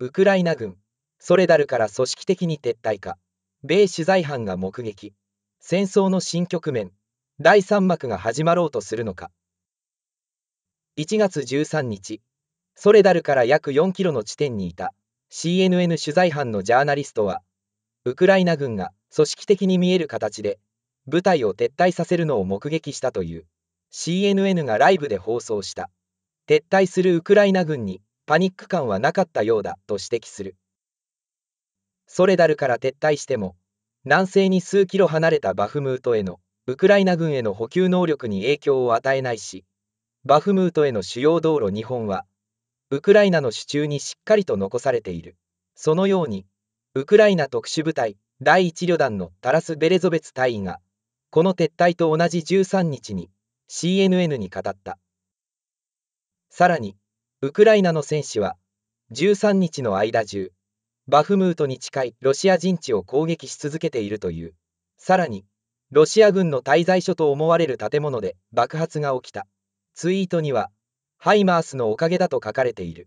ウクライナ軍、ソレダルから組織的に撤退か、米取材班が目撃、戦争の新局面、第3幕が始まろうとするのか。1月13日、ソレダルから約4キロの地点にいた CNN 取材班のジャーナリストは、ウクライナ軍が組織的に見える形で部隊を撤退させるのを目撃したという CNN がライブで放送した撤退するウクライナ軍にパニック感はなかったようだと指摘するソレダルから撤退しても南西に数キロ離れたバフムートへのウクライナ軍への補給能力に影響を与えないしバフムートへの主要道路2本はウクライナの手中にしっかりと残されているそのようにウクライナ特殊部隊第1旅団のタラス・ベレゾベツ隊員がこの撤退と同じ13日に CNN に語ったさらにウクライナの戦士は13日の間中、バフムートに近いロシア陣地を攻撃し続けているという。さらに、ロシア軍の滞在所と思われる建物で爆発が起きた。ツイートには、ハイマースのおかげだと書かれている。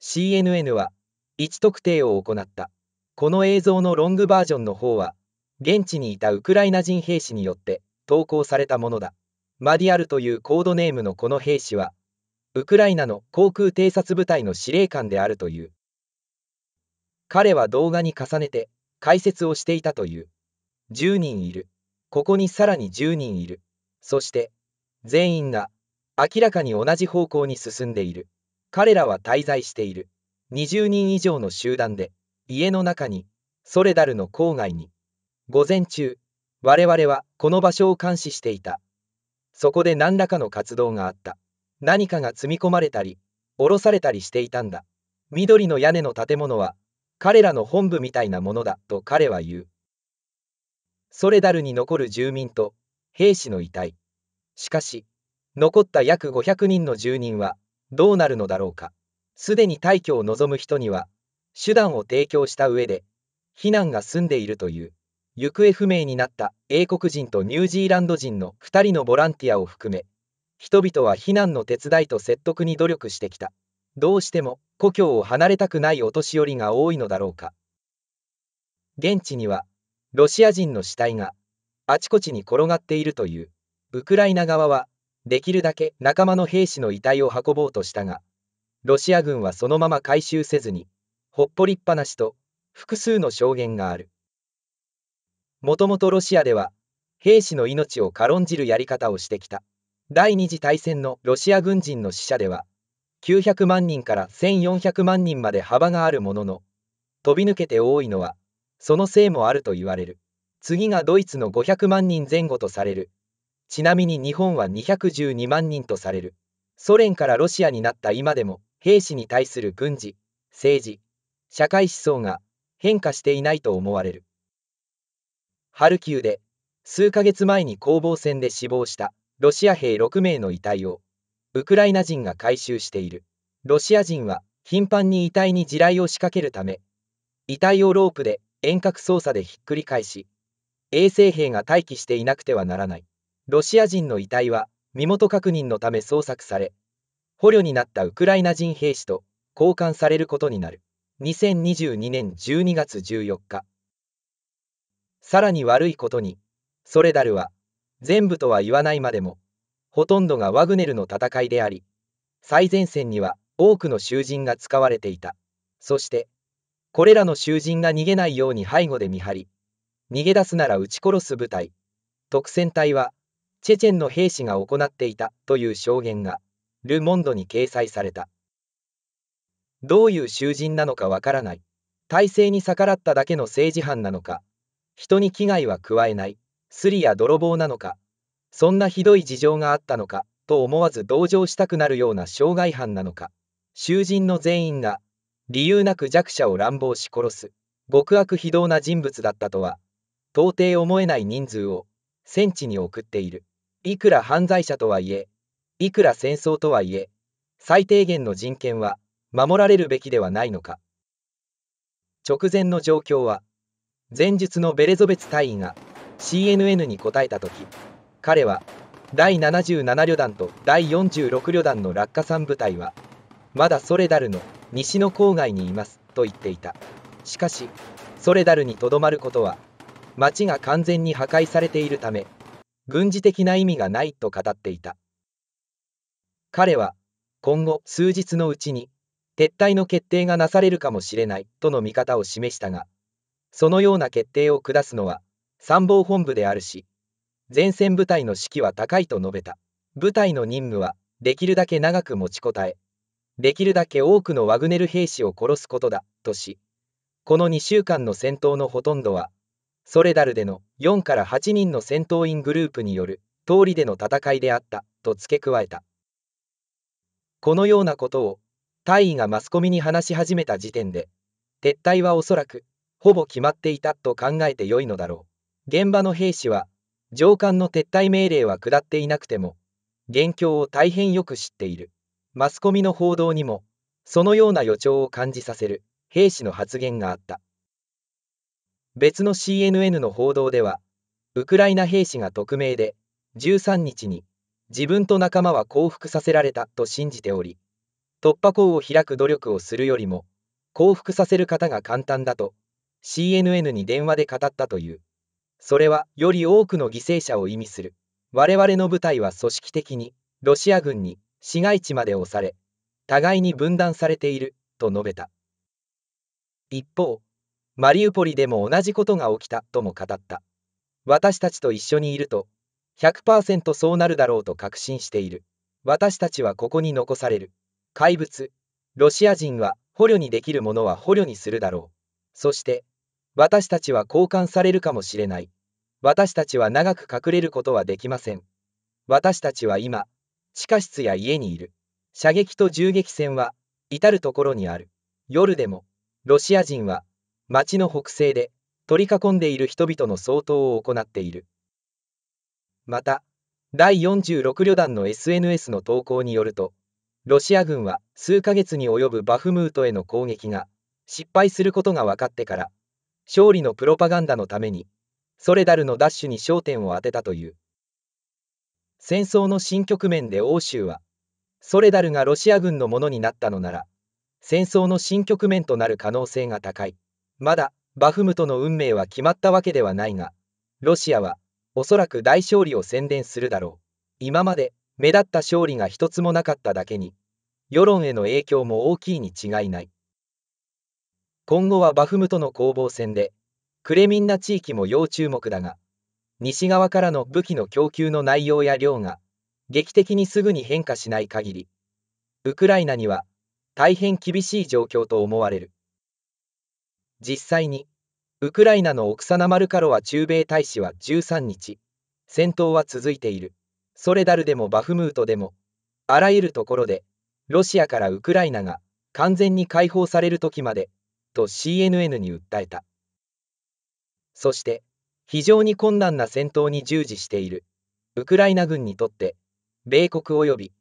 CNN は、位置特定を行った。この映像のロングバージョンの方は、現地にいたウクライナ人兵士によって投稿されたものだ。マディアルというコードネームのこの兵士は、ウクライナの航空偵察部隊の司令官であるという。彼は動画に重ねて解説をしていたという。10人いる。ここにさらに10人いる。そして、全員が明らかに同じ方向に進んでいる。彼らは滞在している。20人以上の集団で、家の中に、ソレダルの郊外に。午前中、我々はこの場所を監視していた。そこで何らかの活動があった。何かが積み込まれたり、下ろされたりしていたんだ。緑の屋根の建物は、彼らの本部みたいなものだ、と彼は言う。ソレダルに残る住民と、兵士の遺体。しかし、残った約500人の住人は、どうなるのだろうか。すでに退去を望む人には、手段を提供した上で、避難が済んでいるという、行方不明になった英国人とニュージーランド人の2人のボランティアを含め、人々は避難の手伝いと説得に努力してきた。どうしても故郷を離れたくないお年寄りが多いのだろうか。現地にはロシア人の死体があちこちに転がっているという。ウクライナ側はできるだけ仲間の兵士の遺体を運ぼうとしたが、ロシア軍はそのまま回収せずに、ほっぽりっぱなしと複数の証言がある。もともとロシアでは兵士の命を軽んじるやり方をしてきた。第二次大戦のロシア軍人の死者では、900万人から1400万人まで幅があるものの、飛び抜けて多いのは、そのせいもあると言われる。次がドイツの500万人前後とされる。ちなみに日本は212万人とされる。ソ連からロシアになった今でも、兵士に対する軍事、政治、社会思想が変化していないと思われる。ハルキウで、数ヶ月前に攻防戦で死亡した。ロシア兵6名の遺体を、ウクライナ人が回収している。ロシア人は、頻繁に遺体に地雷を仕掛けるため、遺体をロープで遠隔操作でひっくり返し、衛生兵が待機していなくてはならない。ロシア人の遺体は、身元確認のため捜索され、捕虜になったウクライナ人兵士と交換されることになる。2022年12月14日。さらに悪いことに、ソレダルは、全部とは言わないまでも、ほとんどがワグネルの戦いであり、最前線には多くの囚人が使われていた。そして、これらの囚人が逃げないように背後で見張り、逃げ出すなら撃ち殺す部隊、特戦隊は、チェチェンの兵士が行っていたという証言が、ル・モンドに掲載された。どういう囚人なのかわからない。体制に逆らっただけの政治犯なのか、人に危害は加えない。スリや泥棒なのか、そんなひどい事情があったのか、と思わず同情したくなるような傷害犯なのか、囚人の全員が、理由なく弱者を乱暴し殺す、極悪非道な人物だったとは、到底思えない人数を、戦地に送っている。いくら犯罪者とはいえ、いくら戦争とはいえ、最低限の人権は、守られるべきではないのか。直前の状況は、前述のベレゾベツ大尉が、CNN に答えた時彼は第77旅団と第46旅団の落下産部隊はまだソレダルの西の郊外にいますと言っていたしかしソレダルにとどまることは町が完全に破壊されているため軍事的な意味がないと語っていた彼は今後数日のうちに撤退の決定がなされるかもしれないとの見方を示したがそのような決定を下すのは参謀本部であるし、前線部隊の士気は高いと述べた。部隊の任務は、できるだけ長く持ちこたえ、できるだけ多くのワグネル兵士を殺すことだ、とし、この2週間の戦闘のほとんどは、ソレダルでの4から8人の戦闘員グループによる通りでの戦いであった、と付け加えた。このようなことを、大尉がマスコミに話し始めた時点で、撤退はおそらく、ほぼ決まっていたと考えてよいのだろう。現場の兵士は上官の撤退命令は下っていなくても現況を大変よく知っているマスコミの報道にもそのような予兆を感じさせる兵士の発言があった別の CNN の報道ではウクライナ兵士が匿名で13日に自分と仲間は降伏させられたと信じており突破口を開く努力をするよりも降伏させる方が簡単だと CNN に電話で語ったという。それはより多くの犠牲者を意味する。我々の部隊は組織的に、ロシア軍に市街地まで押され、互いに分断されている、と述べた。一方、マリウポリでも同じことが起きたとも語った。私たちと一緒にいると、100%そうなるだろうと確信している。私たちはここに残される。怪物。ロシア人は捕虜にできるものは捕虜にするだろう。そして、私たちは交換されるかもしれない。私たちは長く隠れることはできません。私たちは今、地下室や家にいる。射撃と銃撃戦は、至る所にある。夜でも、ロシア人は、町の北西で、取り囲んでいる人々の相当を行っている。また、第46旅団の SNS の投稿によると、ロシア軍は数ヶ月に及ぶバフムートへの攻撃が失敗することが分かってから勝利のプロパガンダのために、ソレダルのダッシュに焦点を当てたという。戦争の新局面で欧州は、ソレダルがロシア軍のものになったのなら、戦争の新局面となる可能性が高い。まだ、バフムトの運命は決まったわけではないが、ロシアは、おそらく大勝利を宣伝するだろう。今まで、目立った勝利が一つもなかっただけに、世論への影響も大きいに違いない。今後はバフムとの攻防戦で、クレミンナ地域も要注目だが、西側からの武器の供給の内容や量が、劇的にすぐに変化しない限り、ウクライナには大変厳しい状況と思われる。実際に、ウクライナのオクサナ・マルカロワ駐米大使は13日、戦闘は続いている。ソレダルでもバフムートでも、あらゆるところで、ロシアからウクライナが完全に解放される時までと CNN に訴えたそして非常に困難な戦闘に従事しているウクライナ軍にとって米国及び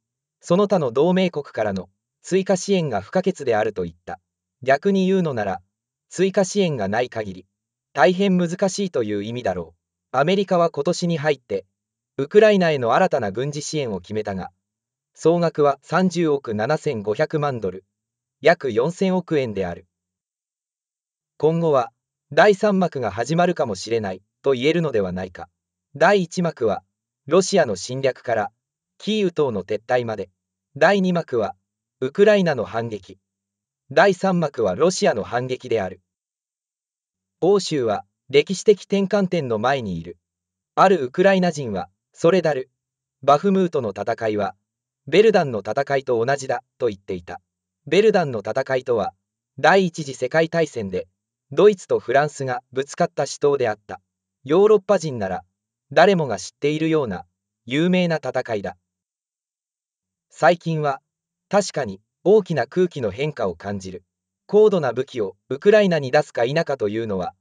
その他の同盟国からの追加支援が不可欠であると言った逆に言うのなら追加支援がない限り大変難しいという意味だろうアメリカは今年に入ってウクライナへの新たな軍事支援を決めたが総額は30億7500万ドル約4000億円である今後は第3幕が始まるかもしれないと言えるのではないか。第1幕はロシアの侵略からキーウ等の撤退まで。第2幕はウクライナの反撃。第3幕はロシアの反撃である。欧州は歴史的転換点の前にいる。あるウクライナ人は、ソレダル、バフムートの戦いは、ベルダンの戦いと同じだと言っていた。ベルダンの戦いとは、第一次世界大戦でドイツとフランスがぶつかった死闘であった。ヨーロッパ人なら、誰もが知っているような、有名な戦いだ。最近は、確かに大きな空気の変化を感じる。高度な武器をウクライナに出すか否かというのは、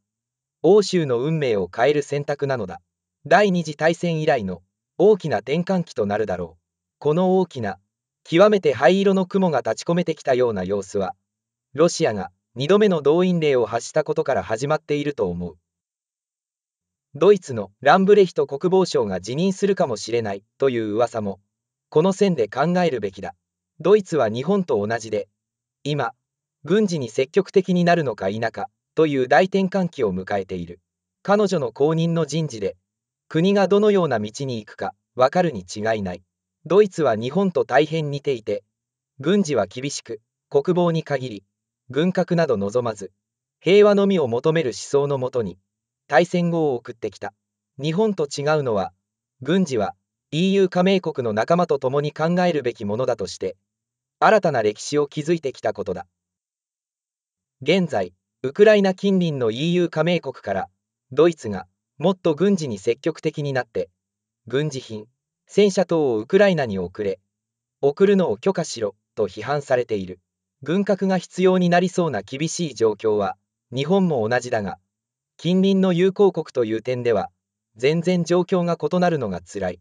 欧州の運命を変える選択なのだ。第二次大戦以来の大きな転換期となるだろう。この大きな、極めて灰色の雲が立ち込めてきたような様子は、ロシアが2度目の動員令を発したことから始まっていると思う。ドイツのランブレヒト国防相が辞任するかもしれないという噂も、この線で考えるべきだ。ドイツは日本と同じで、今、軍事に積極的になるのか否かという大転換期を迎えている。彼女の後任の人事で、国がどのような道に行くか分かるに違いない。ドイツは日本と大変似ていて、軍事は厳しく、国防に限り、軍拡など望まず、平和のみを求める思想のもとに、大戦後を送ってきた。日本と違うのは、軍事は EU 加盟国の仲間と共に考えるべきものだとして、新たな歴史を築いてきたことだ。現在、ウクライナ近隣の EU 加盟国から、ドイツがもっと軍事に積極的になって、軍事品、戦車等をウクライナに送れ、送るのを許可しろと批判されている。軍拡が必要になりそうな厳しい状況は、日本も同じだが、近隣の友好国という点では、全然状況が異なるのがつらい。